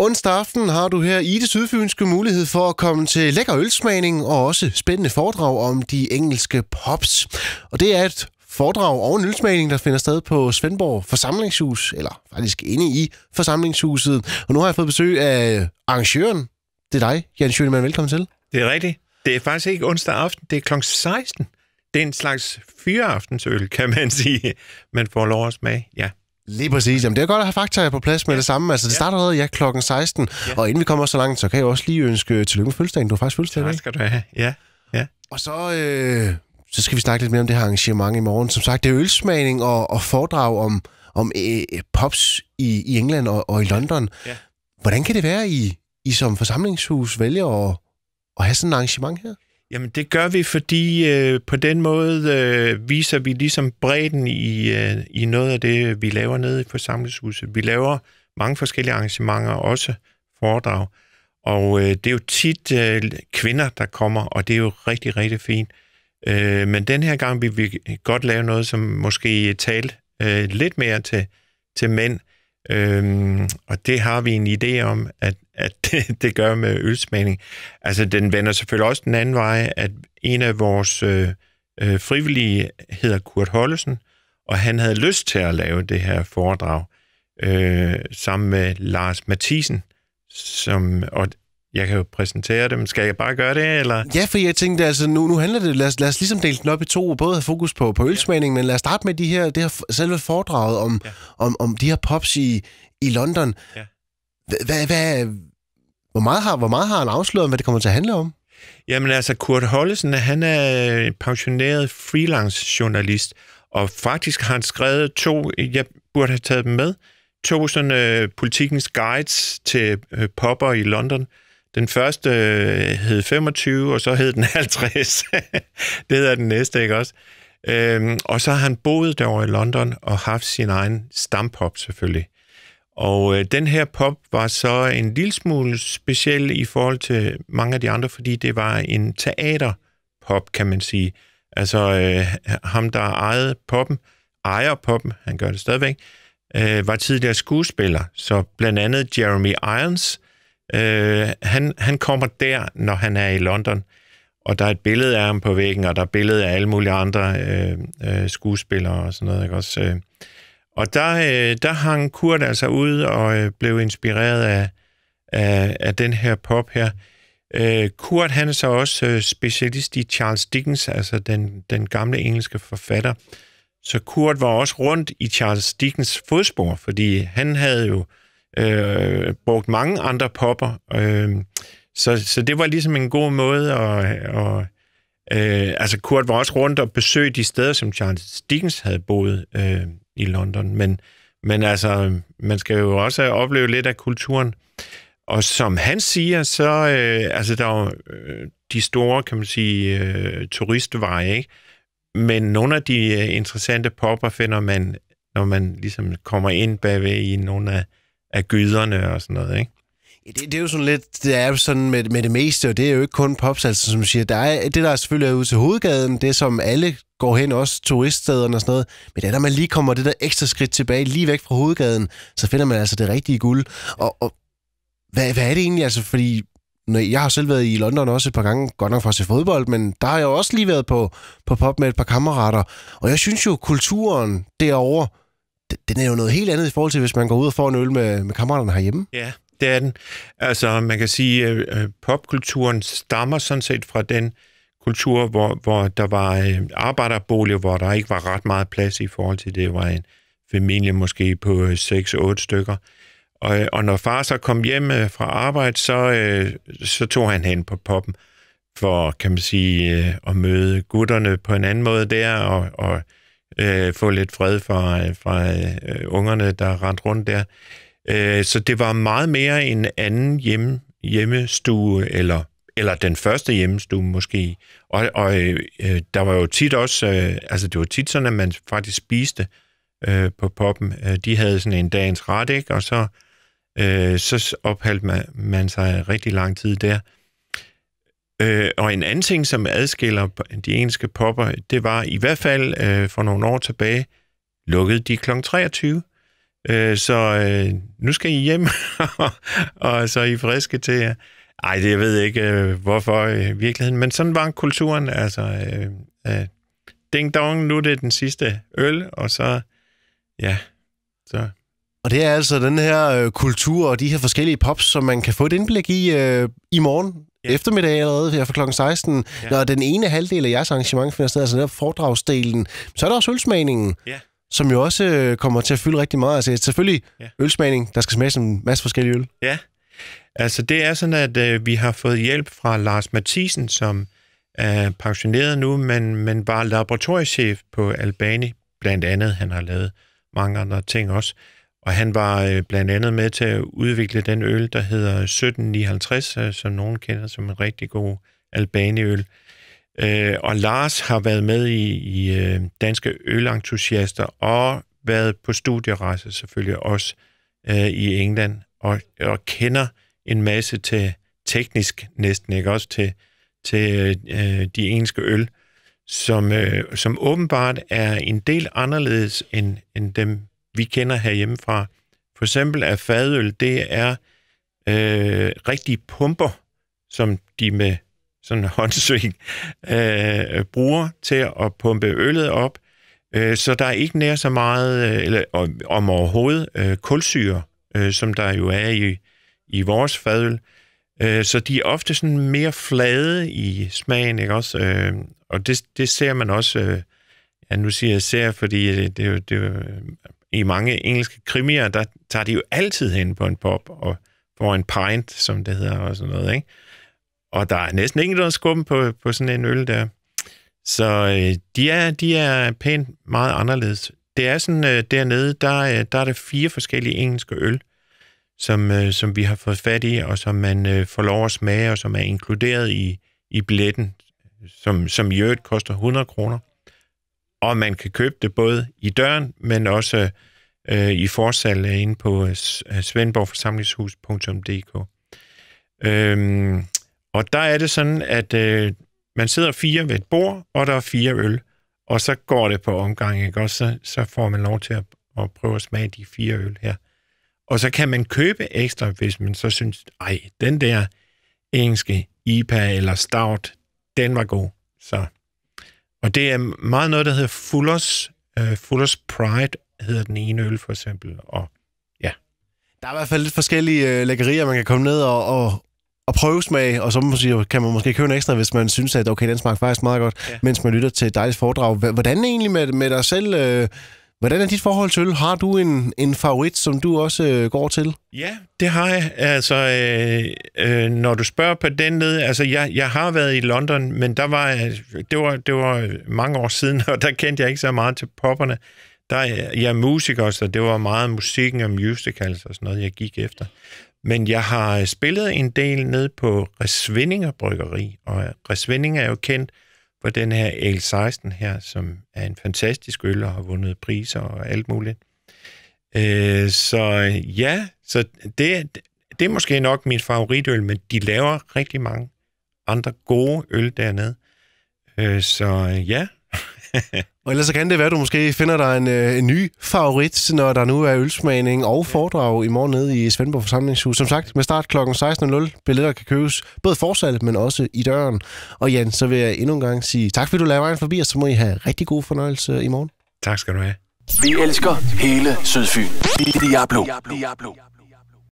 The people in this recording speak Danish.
Onsdag aften har du her i det sydfynske mulighed for at komme til lækker ølsmagning og også spændende foredrag om de engelske pops. Og det er et foredrag og en ølsmagning, der finder sted på Svendborg Forsamlingshus, eller faktisk inde i forsamlingshuset. Og nu har jeg fået besøg af arrangøren. Det er dig, Jan Schønemann. Velkommen til. Det er rigtigt. Det er faktisk ikke onsdag aften, det er kl. 16. Det er en slags fyreaftensøl, kan man sige. Man får lov at smage, ja. Lige præcis. Jamen, det er godt at have fakta på plads med ja. det samme. Altså, det ja. starter allerede ja, klokken 16. Ja. Og inden vi kommer så langt, så kan jeg også lige ønske tillykke med fødselsdagen. Du har faktisk fødselsdag Tak skal du have. Ja. ja. Og så, øh, så skal vi snakke lidt mere om det her arrangement i morgen. Som sagt, det er ølsmagning og, og foredrag om, om øh, pops i, i England og, og i London. Ja. ja. Hvordan kan det være, I, I som forsamlingshus vælger at, at have sådan et arrangement her? Jamen det gør vi, fordi øh, på den måde øh, viser vi ligesom bredden i, øh, i noget af det, vi laver nede i forsamlingshuset. Vi laver mange forskellige arrangementer, også foredrag. Og øh, det er jo tit øh, kvinder, der kommer, og det er jo rigtig, rigtig fint. Øh, men den her gang vil vi godt lave noget, som måske talte øh, lidt mere til, til mænd, Øhm, og det har vi en idé om, at, at det, det gør med ølsmagning. Altså, den vender selvfølgelig også den anden vej, at en af vores øh, øh, frivillige hedder Kurt Hollesen, og han havde lyst til at lave det her foredrag øh, sammen med Lars Mathisen, som, og, jeg kan jo præsentere dem. Skal jeg bare gøre det, eller? Ja, for jeg tænkte, altså, nu, nu handler det, lad os, lad os ligesom dele den op i to, både have fokus på, på ølsmagning, ja. men lad os starte med de her, det her selve foredraget om, ja. om, om de her pops i, i London. Ja. Hvad, hvad, hvor, meget har, hvor meget har han afsløret, hvad det kommer til at handle om? Jamen altså, Kurt Hollesen, han er pensioneret freelance-journalist, og faktisk har han skrevet to, jeg burde have taget dem med, to sådan øh, politikens guides til øh, popper i London, øh, den første øh, hed 25, og så hed den 50. det hedder den næste, ikke også? Øhm, og så har han boet derovre i London og haft sin egen stampop selvfølgelig. Og øh, den her pop var så en lille smule speciel i forhold til mange af de andre, fordi det var en teaterpop, kan man sige. Altså øh, ham, der ejede poppen, ejer poppen, han gør det stadigvæk, øh, var tidligere skuespiller. Så blandt andet Jeremy Irons, Øh, han, han kommer der, når han er i London, og der er et billede af ham på væggen, og der er et billede af alle mulige andre øh, øh, skuespillere og sådan noget. Ikke? Også, øh. Og der, øh, der hang Kurt altså ud og øh, blev inspireret af, af, af den her pop her. Øh, Kurt han er så også øh, specialist i Charles Dickens, altså den, den gamle engelske forfatter. Så Kurt var også rundt i Charles Dickens fodspor, fordi han havde jo øh, øh, brugt mange andre popper. Øh, så, så det var ligesom en god måde at... at øh, altså Kurt var også rundt og besøgte de steder, som Charles Dickens havde boet øh, i London, men, men altså, man skal jo også opleve lidt af kulturen. Og som han siger, så øh, altså der var, øh, de store, kan man sige, øh, turistveje, ikke? Men nogle af de øh, interessante popper finder man, når man ligesom kommer ind bagved i nogle af af gyderne og sådan noget, ikke? Det, det er jo sådan lidt, det er sådan med, med det meste, og det er jo ikke kun popsalser, som siger, der er, det der selvfølgelig er ude til hovedgaden, det som alle går hen, også turiststederne og sådan noget, men det er, når man lige kommer det der ekstra skridt tilbage, lige væk fra hovedgaden, så finder man altså det rigtige guld. Og, og hvad, hvad er det egentlig, altså, fordi når, jeg har selv været i London også et par gange, godt nok for at se fodbold, men der har jeg også lige været på, på pop med et par kammerater, og jeg synes jo, kulturen derovre, den er jo noget helt andet i forhold til, hvis man går ud og får en øl med, med kammeraterne herhjemme. Ja, det er den. Altså, man kan sige, at øh, øh, popkulturen stammer sådan set fra den kultur, hvor, hvor der var øh, arbejderboliger, hvor der ikke var ret meget plads i forhold til det. Det var en familie måske på 6-8 stykker. Og, og når far så kom hjem fra arbejde, så, så tog han hen på poppen for, kan man sige, at møde gutterne på en anden måde der, og, og øh, få lidt fred fra, fra øh, ungerne, der rent rundt der. Øh, så det var meget mere en anden hjem, hjemmestue, eller, eller den første hjemmestue måske. Og, og øh, øh der var jo tit også, øh, altså det var tit sådan, at man faktisk spiste øh, på poppen. Øh, de havde sådan en dagens ret, ikke? og så, øh, så opholdt man, man sig rigtig lang tid der. Øh, og en anden ting, som adskiller de engelske popper, det var i hvert fald øh, for nogle år tilbage, lukkede de kl. 23. Øh, så øh, nu skal I hjem, og så er I friske til jer. Ej, det jeg ved ikke, øh, hvorfor i øh, virkeligheden, men sådan var kulturen. Altså, øh, øh, ding dong, nu er det den sidste øl, og så, ja, så og det er altså den her øh, kultur og de her forskellige pops, som man kan få et indblik i øh, i morgen ja. eftermiddag allerede her fra kl. 16. Ja. Når den ene halvdel af jeres arrangement finder sted, altså den her foredragsdelen, så er der også ølsmagningen. Ja som jo også øh, kommer til at fylde rigtig meget. Altså selvfølgelig ja. ølsmagning, der skal smages en masse forskellige øl. Ja, altså det er sådan, at øh, vi har fået hjælp fra Lars Mathisen, som er pensioneret nu, men, men var laboratoriechef på Albani, blandt andet. Han har lavet mange andre ting også. Og han var øh, blandt andet med til at udvikle den øl, der hedder 1759, øh, som nogen kender som en rigtig god albaneøl. Øh, og Lars har været med i, i Danske Ølentusiaster og været på studierejse selvfølgelig også i England og, og kender en masse til teknisk næsten, ikke også til, til de engelske øl, som, som åbenbart er en del anderledes end, end dem, vi kender herhjemmefra. For eksempel er fadøl, det er øh, rigtige pumper, som de med sådan en håndsving øh, bruger til at pumpe øllet op. Øh, så der er ikke nær så meget, øh, eller om, om overhovedet, øh, kulsyre, øh, som der jo er i, i vores fadøl. Øh, så de er ofte sådan mere flade i smagen, ikke også? Øh, og det, det ser man også... Øh, ja, nu siger jeg ser, fordi det, det, det i mange engelske krimier, der tager de jo altid hen på en pop og får en pint, som det hedder, og sådan noget, ikke? Og der er næsten ikke noget skum på, på sådan en øl der. Så øh, de, er, de er pænt meget anderledes. Det er sådan, øh, dernede, der, øh, der er der fire forskellige engelske øl, som, øh, som vi har fået fat i, og som man øh, får lov at smage, og som er inkluderet i, i billetten, som, som i øvrigt koster 100 kroner og man kan købe det både i døren, men også øh, i forsalg inde på øh, øh svendborgforsamlingshus.dk. Øhm, og der er det sådan, at øh, man sidder fire ved et bord, og der er fire øl, og så går det på omgang, ikke? og så, så får man lov til at, at prøve at smage de fire øl her. Og så kan man købe ekstra, hvis man så synes, ej, den der engelske IPA eller stout, den var god. Så og det er meget noget, der hedder Fullers, uh, Fullers Pride, hedder den ene øl for eksempel. Og ja. Der er i hvert fald lidt forskellige uh, lækkerier, man kan komme ned og, og, og prøve smag, og så måske, kan man måske købe en ekstra, hvis man synes, at okay, den smager faktisk meget godt, ja. mens man lytter til et dejligt foredrag. Hvordan egentlig med, med dig selv? Øh, Hvordan er dit forhold til øl? Har du en, en favorit, som du også øh, går til? Ja, det har jeg. Altså, øh, øh, når du spørger på den led, altså, jeg, jeg har været i London, men der var, øh, det, var, det var mange år siden, og der kendte jeg ikke så meget til popperne. Der, jeg er musiker, så det var meget musikken og musicals og sådan noget, jeg gik efter. Men jeg har øh, spillet en del ned på Resvindinger Bryggeri, og øh, Resvindinger er jo kendt øh, på den her L16 her, som er en fantastisk øl og har vundet priser og alt muligt. Øh, så ja, så det, det er måske nok min favoritøl, men de laver rigtig mange andre gode øl dernede. Øh, så ja. Og ellers så kan det være, at du måske finder dig en, øh, en ny favorit, når der nu er ølsmagning og foredrag i morgen nede i Svendborg Forsamlingshus. Som sagt, med start kl. 16.00. Billetter kan købes både forsal, men også i døren. Og Jan, så vil jeg endnu en gang sige tak, fordi du lavede vejen forbi, og så må I have rigtig god fornøjelse i morgen. Tak skal du have. Vi elsker hele Sydfyn. Diablo. Diablo.